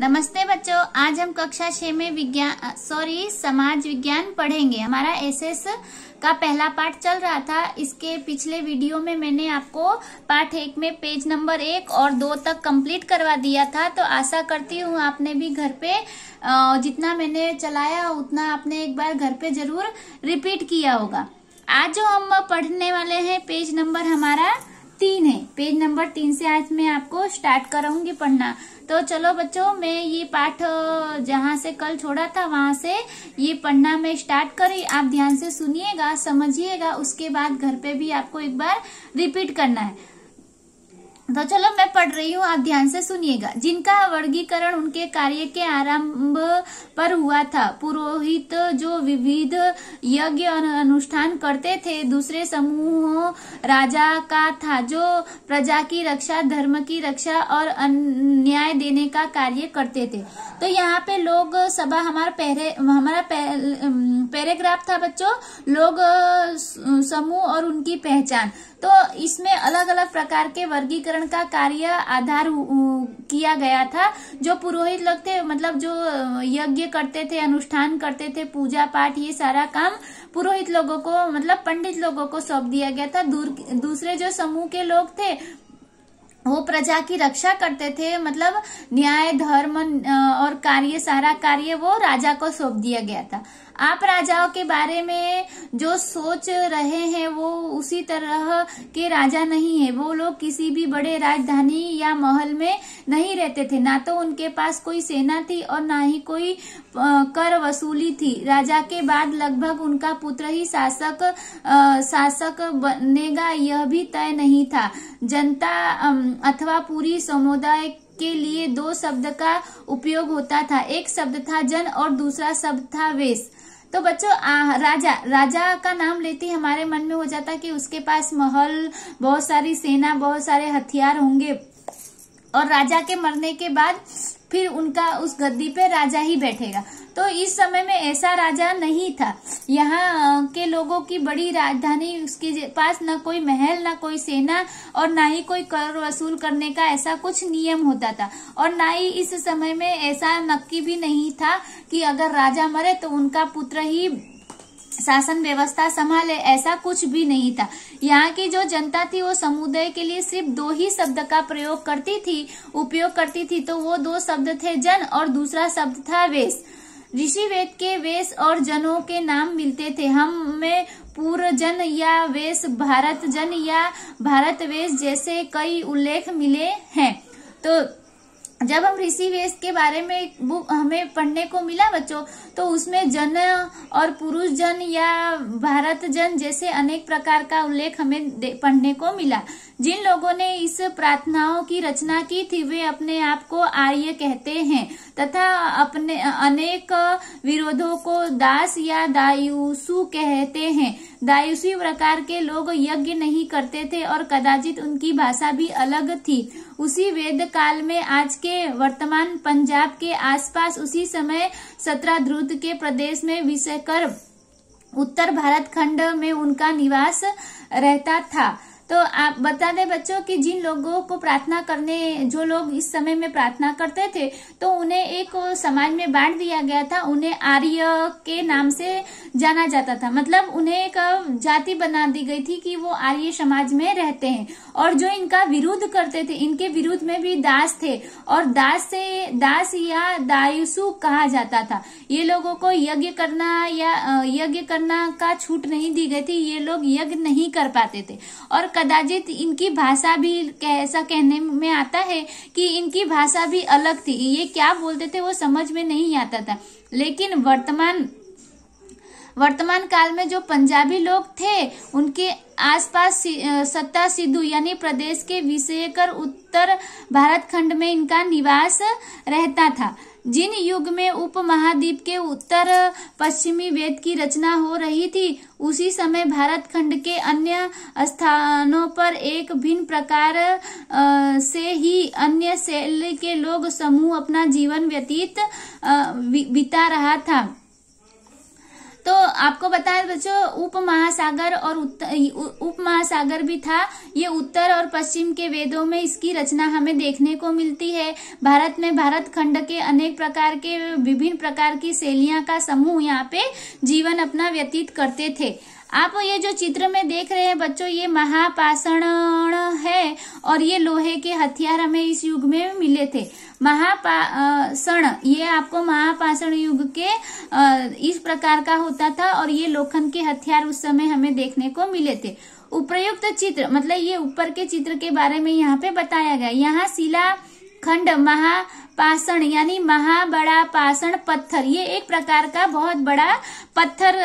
नमस्ते बच्चों आज हम कक्षा छह में विज्ञान सॉरी समाज विज्ञान पढ़ेंगे हमारा एसएस का पहला पाठ चल रहा था इसके पिछले वीडियो में मैंने आपको पाठ एक में पेज नंबर एक और दो तक कंप्लीट करवा दिया था तो आशा करती हूँ आपने भी घर पे जितना मैंने चलाया उतना आपने एक बार घर पे जरूर रिपीट किया होगा आज जो हम पढ़ने वाले हैं पेज नंबर हमारा तीन है पेज नंबर तीन से आज मैं आपको स्टार्ट कराऊंगी पढ़ना तो चलो बच्चों मैं ये पाठ जहाँ से कल छोड़ा था वहां से ये पढ़ना मैं स्टार्ट करी आप ध्यान से सुनिएगा समझिएगा उसके बाद घर पे भी आपको एक बार रिपीट करना है तो चलो मैं पढ़ रही हूँ आप ध्यान से सुनिएगा जिनका वर्गीकरण उनके कार्य के आरंभ पर हुआ था पुरोहित जो विविध यज्ञ अनुष्ठान करते थे दूसरे समूह राजा का था जो प्रजा की रक्षा धर्म की रक्षा और न्याय देने का कार्य करते थे तो यहाँ पे लोग सभा हमारा पहरे हमारा पैराग्राफ था बच्चों लोग समूह और उनकी पहचान तो इसमें अलग अलग प्रकार के वर्गीकरण का कार्य आधार किया गया था जो पुरोहित लोग थे मतलब जो यज्ञ करते थे अनुष्ठान करते थे पूजा पाठ ये सारा काम पुरोहित लोगों को मतलब पंडित लोगों को सौंप दिया गया था दूसरे जो समूह के लोग थे वो प्रजा की रक्षा करते थे मतलब न्याय धर्म और कार्य सारा कार्य वो राजा को सौंप दिया गया था आप राजाओं के बारे में जो सोच रहे हैं वो उसी तरह के राजा नहीं है वो लोग किसी भी बड़े राजधानी या महल में नहीं रहते थे ना तो उनके पास कोई सेना थी और ना ही कोई कर वसूली थी राजा के बाद लगभग उनका पुत्र ही शासक शासक बनेगा यह भी तय नहीं था जनता अथवा पूरी समुदाय के लिए दो शब्द का उपयोग होता था एक शब्द था जन और दूसरा शब्द था वेश तो बच्चों राजा राजा का नाम लेते हमारे मन में हो जाता कि उसके पास महल बहुत सारी सेना बहुत सारे हथियार होंगे और राजा के मरने के बाद फिर उनका उस गद्दी पे राजा ही बैठेगा तो इस समय में ऐसा राजा नहीं था यहाँ के लोगों की बड़ी राजधानी उसके पास न कोई महल न कोई सेना और ना ही कोई कर वसूल करने का ऐसा कुछ नियम होता था और ना ही इस समय में ऐसा नक्की भी नहीं था कि अगर राजा मरे तो उनका पुत्र ही शासन व्यवस्था संभाले ऐसा कुछ भी नहीं था यहाँ की जो जनता थी वो समुदाय के लिए सिर्फ दो ही शब्द का प्रयोग करती थी उपयोग करती थी तो वो दो शब्द थे जन और दूसरा शब्द था वेश ऋषि वेद के वेश और जनों के नाम मिलते थे हम में पूर्व जन या वेश भारत जन या भारत वेश जैसे कई उल्लेख मिले हैं तो जब हम ऋषि वेश के बारे में बुक हमें पढ़ने को मिला बच्चों तो उसमें जन और पुरुष जन या भारत जन जैसे अनेक प्रकार का उल्लेख हमें पढ़ने को मिला जिन लोगों ने इस प्रार्थनाओं की रचना की थी वे अपने आप को आर्य कहते हैं तथा अपने अनेक विरोधों को दास या दायुसु कहते हैं दायुसु प्रकार के लोग यज्ञ नहीं करते थे और कदाचित उनकी भाषा भी अलग थी उसी वेद काल में आज के वर्तमान पंजाब के आसपास उसी समय सत्रह सत्राध्रुत के प्रदेश में विषय कर उत्तर भारत खंड में उनका निवास रहता था तो आप बता दें बच्चों कि जिन लोगों को प्रार्थना करने जो लोग इस समय में प्रार्थना करते थे तो उन्हें एक समाज में बांट दिया गया था उन्हें आर्य के नाम से जाना जाता था मतलब उन्हें एक जाति बना दी गई थी कि वो आर्य समाज में रहते हैं और जो इनका विरोध करते थे इनके विरुद्ध में भी दास थे और दास से दास या दायुसु कहा जाता था ये लोगों को यज्ञ करना या यज्ञ करना का छूट नहीं दी गई थी ये लोग यज्ञ नहीं कर पाते थे और कदाचित इनकी भाषा भी ऐसा कहने में आता है कि इनकी भाषा भी अलग थी ये क्या बोलते थे वो समझ में नहीं आता था लेकिन वर्तमान वर्तमान काल में जो पंजाबी लोग थे उनके आसपास सत्ता सिद्धू यानी प्रदेश के विषय कर उत्तर भारत खंड में इनका निवास रहता था जिन युग में उपमहाद्वीप के उत्तर पश्चिमी वेद की रचना हो रही थी उसी समय भारत खंड के अन्य स्थानों पर एक भिन्न प्रकार से ही अन्य शैल के लोग समूह अपना जीवन व्यतीत बिता रहा था तो आपको बताया बच्चों उप महासागर और उप महासागर भी था ये उत्तर और पश्चिम के वेदों में इसकी रचना हमें देखने को मिलती है भारत में भारत खंड के अनेक प्रकार के विभिन्न प्रकार की शैलियां का समूह यहाँ पे जीवन अपना व्यतीत करते थे आप ये जो चित्र में देख रहे हैं बच्चों ये महापाषण है और ये लोहे के हथियार हमें इस युग में मिले थे महापाषण ये आपको महापाषण युग के इस प्रकार का होता था और ये लोखंड के हथियार उस समय हमें देखने को मिले थे उपयुक्त चित्र मतलब ये ऊपर के चित्र के बारे में यहाँ पे बताया गया यहाँ शिला खंड महापाषण यानी महाबड़ा पाषण पत्थर ये एक प्रकार का बहुत बड़ा पत्थर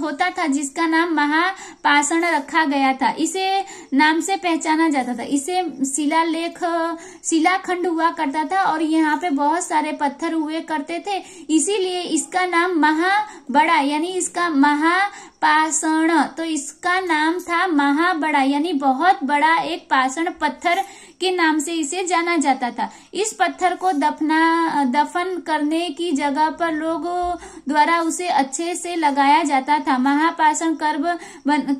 होता था जिसका नाम महापाषण रखा गया था इसे नाम से पहचाना जाता था इसे शिला खंड हुआ करता था और यहाँ पे बहुत सारे पत्थर हुए करते थे इसीलिए इसका नाम महाबड़ा यानी इसका महा पाषण तो इसका नाम था महाबड़ा यानी बहुत बड़ा एक पाषण पत्थर के नाम से इसे जाना जाता था इस पत्थर को दफना दफन करने की जगह पर लोगों द्वारा उसे अच्छे से लगाया जाता था महापाषण कर्ब बन,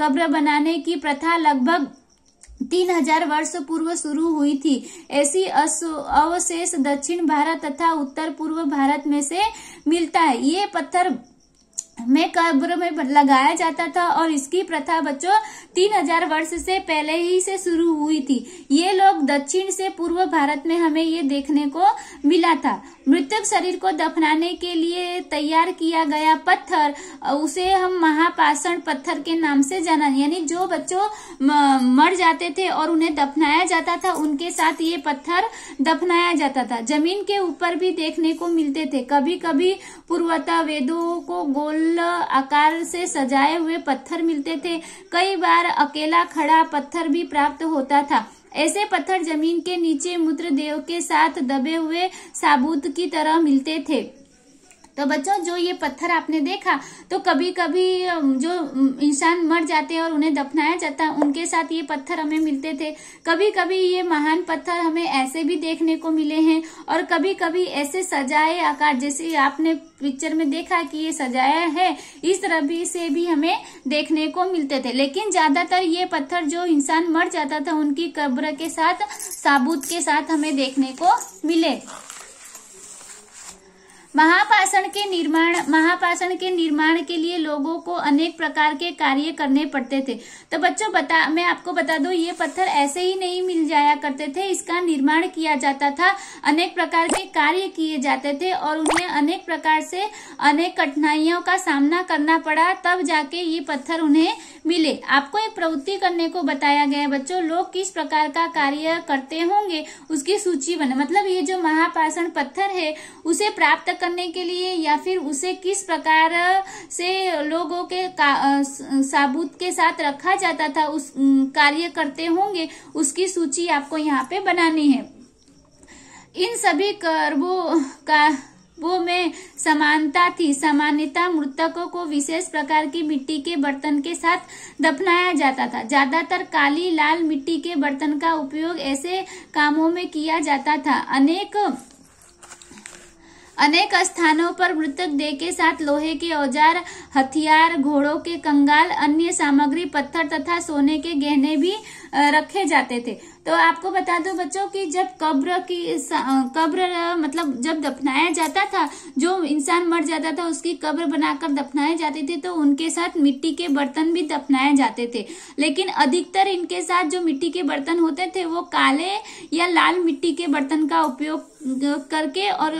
कब्र बनाने की प्रथा लगभग तीन हजार वर्ष पूर्व शुरू हुई थी ऐसी अवशेष दक्षिण भारत तथा उत्तर पूर्व भारत में से मिलता है ये पत्थर में कब्र में लगाया जाता था और इसकी प्रथा बच्चों तीन हजार वर्ष से पहले ही से शुरू हुई थी ये लोग दक्षिण से पूर्व भारत में हमें ये देखने को मिला था मृतक शरीर को दफनाने के लिए तैयार किया गया पत्थर उसे हम महापाषण पत्थर के नाम से जाना यानी जो बच्चों मर जाते थे और उन्हें दफनाया जाता था उनके साथ ये पत्थर दफनाया जाता था जमीन के ऊपर भी देखने को मिलते थे कभी कभी पूर्वता वेदों को गोल गोल आकार से सजाए हुए पत्थर मिलते थे कई बार अकेला खड़ा पत्थर भी प्राप्त होता था ऐसे पत्थर जमीन के नीचे मूत्र देव के साथ दबे हुए साबूत की तरह मिलते थे तो बच्चों जो ये पत्थर आपने देखा तो कभी कभी जो इंसान मर जाते और उन्हें दफनाया जाता उनके साथ ये पत्थर हमें मिलते थे कभी कभी ये महान पत्थर हमें ऐसे भी देखने को मिले हैं और कभी कभी ऐसे सजाए आकार जैसे आपने पिक्चर में देखा कि ये सजाया है इस तरह भी से भी हमें देखने को मिलते थे लेकिन ज्यादातर ये पत्थर जो इंसान मर जाता था उनकी कब्र के साथ साबुत के साथ हमें देखने को मिले महापाषण के निर्माण महापाषण के निर्माण के लिए लोगों को अनेक प्रकार के कार्य करने पड़ते थे तो बच्चों बता मैं आपको बता दूं ये पत्थर ऐसे ही नहीं मिल जाया करते थे इसका निर्माण किया जाता था अनेक प्रकार के कार्य किए जाते थे और उन्हें अनेक प्रकार से अनेक कठिनाइयों का सामना करना पड़ा तब जाके ये पत्थर उन्हें मिले आपको एक प्रवृत्ति करने को बताया गया बच्चों लोग किस प्रकार का कार्य करते होंगे उसकी सूची बने मतलब ये जो महापाषण पत्थर है उसे प्राप्त करने के लिए या फिर उसे किस प्रकार से लोगों के साबूत के साथ रखा जाता था उस कार्य करते होंगे उसकी सूची आपको यहाँ पे बनानी है इन सभी कर्बों का वो में समानता थी सामान्यता मृतकों को विशेष प्रकार की मिट्टी के बर्तन के साथ दफनाया जाता था ज्यादातर काली लाल मिट्टी के बर्तन का उपयोग ऐसे कामों में किया जाता था अनेक अनेक स्थानों पर मृतक देह के साथ लोहे के औजार हथियार घोड़ों के कंगाल अन्य सामग्री पत्थर तथा सोने के गहने भी रखे जाते थे तो आपको बता दूं बच्चों कि जब कब्र की कब्र मतलब जब दफनाया जाता था जो इंसान मर जाता था उसकी कब्र बनाकर दफनाए जाते थे तो उनके साथ मिट्टी के बर्तन भी दफनाए जाते थे लेकिन अधिकतर इनके साथ जो मिट्टी के बर्तन होते थे वो काले या लाल मिट्टी के बर्तन का उपयोग करके और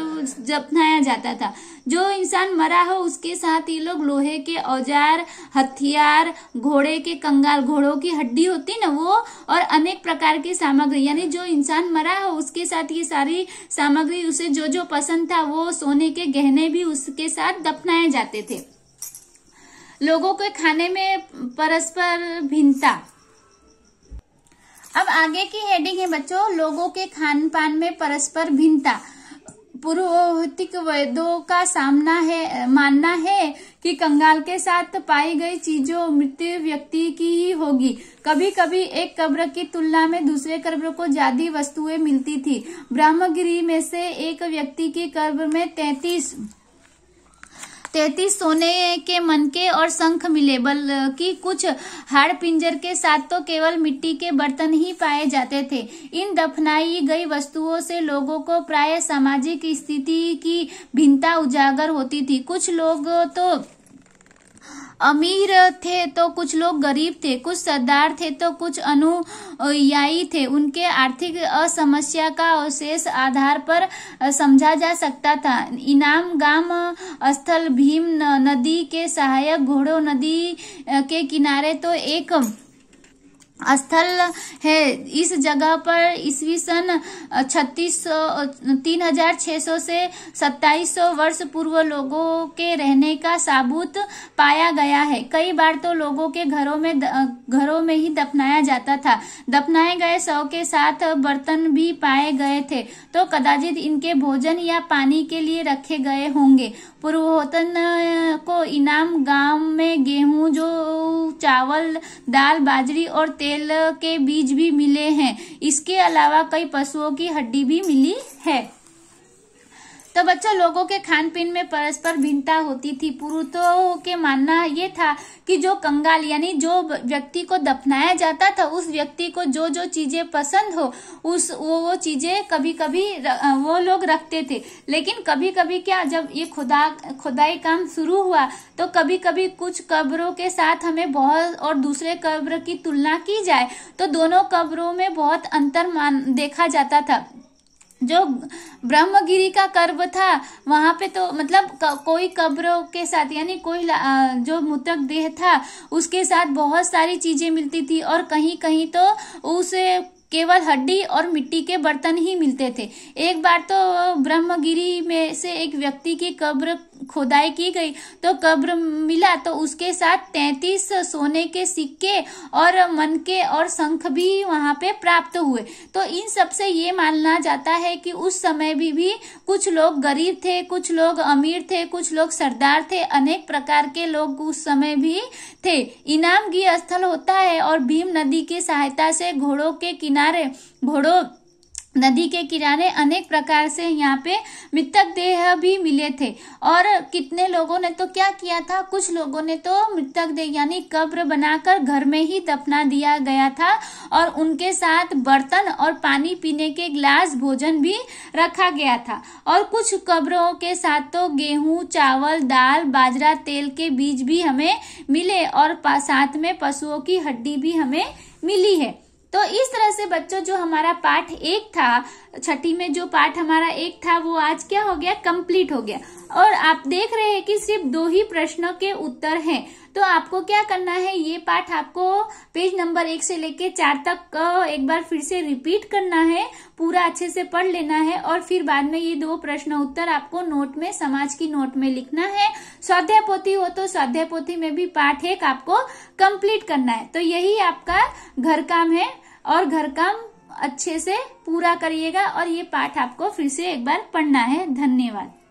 दफनाया जाता था जो इंसान मरा हो उसके साथ ये लोग लोहे के औजार हथियार घोड़े के कंगाल घोड़ों की हड्डी होती ना वो और अनेक प्रकार की सामग्री यानी जो इंसान मरा हो उसके साथ ये सारी सामग्री उसे जो जो पसंद था वो सोने के गहने भी उसके साथ दफनाए जाते थे लोगों के खाने में परस्पर भिन्नता अब आगे की हेडिंग है बच्चों लोगों के खान पान में परस्पर भिन्नता पुरोहितिक वैदों का सामना है मानना है कि कंगाल के साथ पाई गई चीजों मृत्यु व्यक्ति की ही होगी कभी कभी एक कब्र की तुलना में दूसरे कब्र को ज्यादा वस्तुएं मिलती थी ब्रह्मगिरी में से एक व्यक्ति की कब्र में तैतीस तैतीस सोने के मनके और शंख मिले बल्कि कुछ हाड़ पिंजर के साथ तो केवल मिट्टी के बर्तन ही पाए जाते थे इन दफनाई गई वस्तुओं से लोगों को प्राय सामाजिक स्थिति की भिन्नता उजागर होती थी कुछ लोग तो अमीर थे तो कुछ लोग गरीब थे कुछ सरदार थे तो कुछ अनुयायी थे उनके आर्थिक असमस्या का अवशेष आधार पर समझा जा सकता था इनाम गांव स्थल भीम नदी के सहायक घोड़ो नदी के किनारे तो एक स्थल है इस जगह पर ईस्वी सन छत्तीस सौ तीन हजार छह सौ से सत्ताईस सौ वर्ष पूर्व लोगों के रहने का साबूत पाया गया है कई बार तो लोगों के घरों में घरों में ही दफनाया जाता था दफनाए गए शव के साथ बर्तन भी पाए गए थे तो कदाचित इनके भोजन या पानी के लिए रखे गए होंगे पूर्वोत्तर को इनाम गांव में गेहूं जो चावल दाल बाजरी और तेल के बीज भी मिले हैं इसके अलावा कई पशुओं की हड्डी भी मिली है तो बच्चों अच्छा लोगों के खान पीन में परस्पर भिन्नता होती थी पुरुषों के मानना ये था कि जो कंगाल यानी जो व्यक्ति को दफनाया जाता था उस व्यक्ति को जो जो चीजें पसंद हो उस वो वो चीजें कभी कभी वो लोग रखते थे लेकिन कभी कभी क्या जब ये खुदा खुदाई काम शुरू हुआ तो कभी कभी कुछ कब्रों के साथ हमें बहुत और दूसरे कब्र की तुलना की जाए तो दोनों कब्रों में बहुत अंतर मान देखा जाता था जो ब्रह्मगिरी का कर्व था वहां पे तो मतलब कोई कब्रों के साथ यानी कोई जो मृतक देह था उसके साथ बहुत सारी चीजें मिलती थी और कहीं कहीं तो उसे केवल हड्डी और मिट्टी के बर्तन ही मिलते थे एक बार तो ब्रह्मगिरी में से एक व्यक्ति की कब्र खोदाई की गई तो कब्र मिला तो उसके साथ तैतीस सोने के सिक्के और मन के और शंख भी वहां पे प्राप्त हुए तो इन सबसे ये मानना जाता है कि उस समय भी भी कुछ लोग गरीब थे कुछ लोग अमीर थे कुछ लोग सरदार थे अनेक प्रकार के लोग उस समय भी थे इनाम घी स्थल होता है और भीम नदी की सहायता से घोड़ों के किनारे घोड़ों नदी के किनारे अनेक प्रकार से यहाँ पे मृतक देह भी मिले थे और कितने लोगों ने तो क्या किया था कुछ लोगों ने तो मृतक देह यानी कब्र बनाकर घर में ही दफना दिया गया था और उनके साथ बर्तन और पानी पीने के गिलास भोजन भी रखा गया था और कुछ कब्रों के साथ तो गेहूं चावल दाल बाजरा तेल के बीज भी हमें मिले और साथ में पशुओं की हड्डी भी हमें मिली है तो इस तरह से बच्चों जो हमारा पाठ एक था छठी में जो पाठ हमारा एक था वो आज क्या हो गया कंप्लीट हो गया और आप देख रहे हैं कि सिर्फ दो ही प्रश्नों के उत्तर हैं तो आपको क्या करना है ये पाठ आपको पेज नंबर एक से लेके चार तक एक बार फिर से रिपीट करना है पूरा अच्छे से पढ़ लेना है और फिर बाद में ये दो प्रश्न उत्तर आपको नोट में समाज की नोट में लिखना है स्वाध्याय पोथी हो तो स्वाध्याय पोथी में भी पाठ एक आपको कंप्लीट करना है तो यही आपका घर काम है और घर काम अच्छे से पूरा करिएगा और ये पाठ आपको फिर से एक बार पढ़ना है धन्यवाद